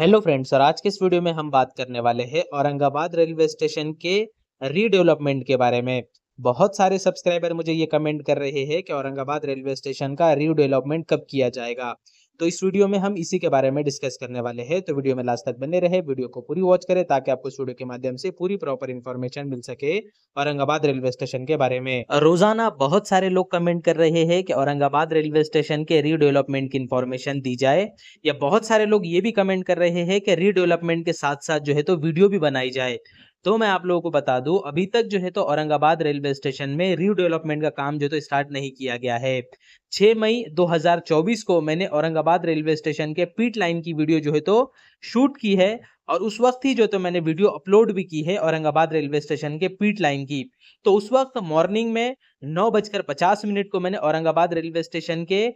hello friends और आज के इस वीडियो में हम बात करने वाले हैं औरंगाबाद रेलवे स्टेशन के रीडेवलपमेंट के बारे में बहुत सारे सब्सक्राइबर मुझे ये कमेंट कर रहे हैं कि औरंगाबाद रेलवे स्टेशन का रीडेवलपमेंट कब किया जाएगा तो इस वीडियो में हम इसी के बारे में डिस्कस करने वाले हैं तो वीडियो में लास्ट तक बने रहे वीडियो को पूरी वॉच करें ताकि आपको इस वीडियो के माध्यम से पूरी प्रॉपर इन्फॉर्मेशन मिल सके औरंगाबाद रेलवे स्टेशन के बारे में रोजाना बहुत सारे लोग कमेंट कर रहे हैं कि औरंगाबाद रेलवे स्टेशन के रीडेवलपमेंट की इन्फॉर्मेशन दी जाए या बहुत सारे लोग ये भी कमेंट कर रहे हैं कि रीडेवलपमेंट के साथ साथ जो है तो वीडियो भी बनाई जाए तो मैं आप लोगों को बता दूं अभी तक जो है तो औरंगाबाद रेलवे स्टेशन में रीडेवलपमेंट का काम जो तो स्टार्ट नहीं किया गया है 6 मई 2024 को मैंने औरंगाबाद रेलवे स्टेशन के पीट लाइन की वीडियो जो है तो शूट की है और उस वक्त ही जो तो मैंने वीडियो अपलोड भी की है औरंगाबाद रेलवे स्टेशन के पीट लाइन की तो उस वक्त मॉर्निंग में नौ बजकर पचास मिनट को मैंने औरंगाबाद रेलवे स्टेशन के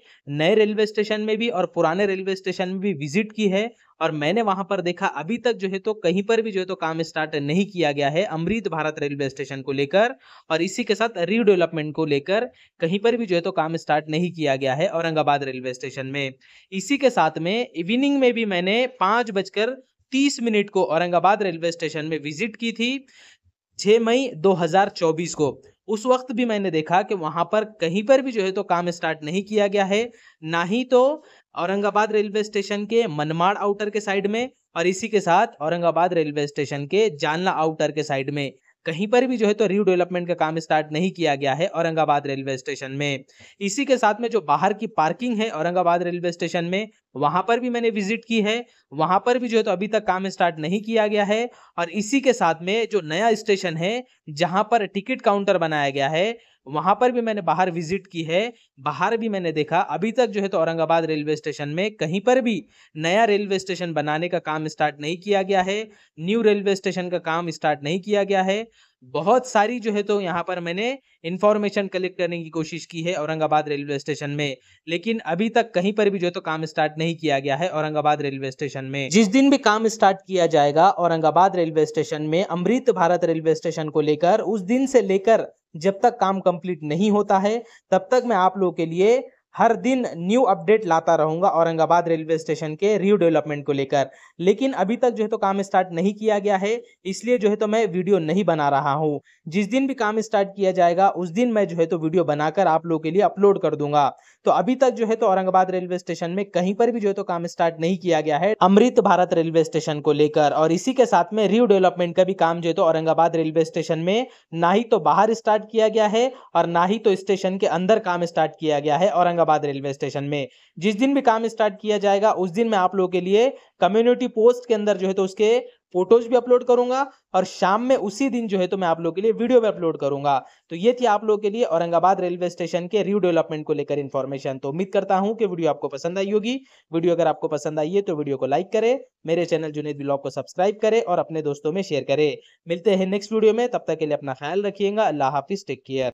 नए रेलवे स्टेशन में भी और पुराने रेलवे स्टेशन में भी विजिट की है और मैंने वहां पर देखा अभी तक जो है तो कहीं पर भी जो है तो काम स्टार्ट नहीं किया गया है अमृत भारत रेलवे स्टेशन को लेकर और इसी के साथ रीडेवलपमेंट को लेकर कहीं पर भी जो है तो काम स्टार्ट नहीं किया गया है औरंगाबाद रेलवे स्टेशन में इसी के साथ में इवनिंग में भी मैंने पाँच बजकर 30 मिनट को औरंगाबाद रेलवे स्टेशन में विजिट की थी 6 मई 2024 को उस वक्त भी मैंने देखा कि वहाँ पर कहीं पर भी जो है तो काम स्टार्ट नहीं किया गया है ना ही तो औरंगाबाद रेलवे स्टेशन के मनमाड़ आउटर के साइड में और इसी के साथ औरंगाबाद रेलवे स्टेशन के जानला आउटर के साइड में कहीं पर भी जो है तो रीडेवलपमेंट का काम स्टार्ट नहीं किया गया है औरंगाबाद रेलवे स्टेशन में इसी के साथ में जो बाहर की पार्किंग है औरंगाबाद रेलवे स्टेशन में वहां पर भी मैंने विजिट की है वहां पर भी जो है तो अभी तक काम स्टार्ट नहीं किया गया है और इसी के साथ में जो नया स्टेशन है जहां पर टिकट काउंटर बनाया गया है वहाँ पर भी मैंने बाहर विजिट की है बाहर भी मैंने देखा अभी तक जो है तो औरंगाबाद रेलवे स्टेशन में कहीं पर भी नया रेलवे स्टेशन बनाने का काम स्टार्ट नहीं किया गया है न्यू रेलवे स्टेशन का काम स्टार्ट नहीं किया गया है बहुत सारी जो है तो यहाँ पर मैंने इन्फॉर्मेशन कलेक्ट करने की कोशिश की है औरंगाबाद रेलवे स्टेशन में लेकिन अभी तक कहीं पर भी जो है तो काम स्टार्ट नहीं किया गया है औरंगाबाद रेलवे स्टेशन में जिस दिन भी काम स्टार्ट किया जाएगा औरंगाबाद रेलवे स्टेशन में अमृत भारत रेलवे स्टेशन को लेकर उस दिन से लेकर जब तक काम कंप्लीट नहीं होता है तब तक मैं आप लोगों के लिए हर दिन न्यू अपडेट लाता रहूंगा औरंगाबाद रेलवे स्टेशन के री डेवलपमेंट को लेकर लेकिन अभी तक जो है तो काम स्टार्ट नहीं किया गया है इसलिए जो है तो मैं वीडियो नहीं बना रहा हूँ जिस दिन भी काम स्टार्ट किया जाएगा उस दिन मैं जो है तो वीडियो बनाकर आप लोगों के लिए अपलोड कर दूंगा तो अभी तक जो है तो औरंगाबाद रेलवे स्टेशन में कहीं पर भी जो है तो काम स्टार्ट नहीं किया गया है अमृत भारत रेलवे स्टेशन को लेकर और इसी के साथ में री डेवलपमेंट का भी काम जो है तो औरंगाबाद रेलवे स्टेशन में ना ही तो बाहर स्टार्ट किया गया है और ना ही तो स्टेशन के अंदर काम स्टार्ट किया गया है औरंगाबाद औरंगाबाद रेलवे स्टेशन में जिस दिन भी काम स्टार्ट किया जाएगा उस दिन मैं आप लोगों के लिए कम्युनिटी पोस्ट के अंदर जो है तो उसके फोटोज भी अपलोड करूंगा और शाम में उसी दिन जो है तो मैं आप लोगों के लिए वीडियो भी अपलोड करूंगा तो ये थी आप लोगों के लिए औरंगाबाद रेलवे स्टेशन के डेवलपमेंट को लेकर इन्फॉर्मेशन तो उम्मीद करता हूं कि वीडियो आपको पसंद आई होगी वीडियो अगर आपको पसंद आई है तो वीडियो को लाइक करे मेरे चैनल जुनेद ब्लॉग को सब्सक्राइब करे और अपने दोस्तों में शेयर करे मिलते हैं नेक्स्ट वीडियो में तब तक के लिए अपना ख्याल रखिएगा अल्लाह हाफिज टेक केयर